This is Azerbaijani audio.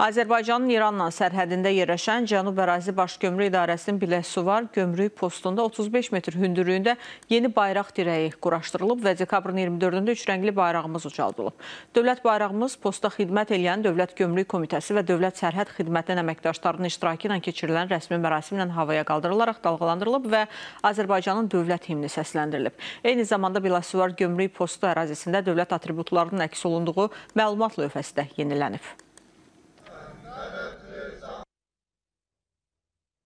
Azərbaycanın İranla sərhədində yerləşən Cənub Ərazi Baş Gömrük İdarəsinin Biləsuvar gömrük postunda 35 metr hündürlüyündə yeni bayraq dirəyi quraşdırılıb və dekabrın 24-də üç rəngli bayrağımız ucaldılıb. Dövlət bayrağımız posta xidmət eləyən Dövlət Gömrük Komitəsi və Dövlət Sərhəd Xidmətinin əməkdaşlarının iştirakı ilə keçirilən rəsmi mərasimlə havaya qaldırılaraq dalğalandırılıb və Azərbaycanın dövlət himni səsləndirilib. Eyni zamanda Biləsuvar gömrük postu ərazisində dövlət atributlarının əks olunduğu məlumat lövhəsi də yenilənib.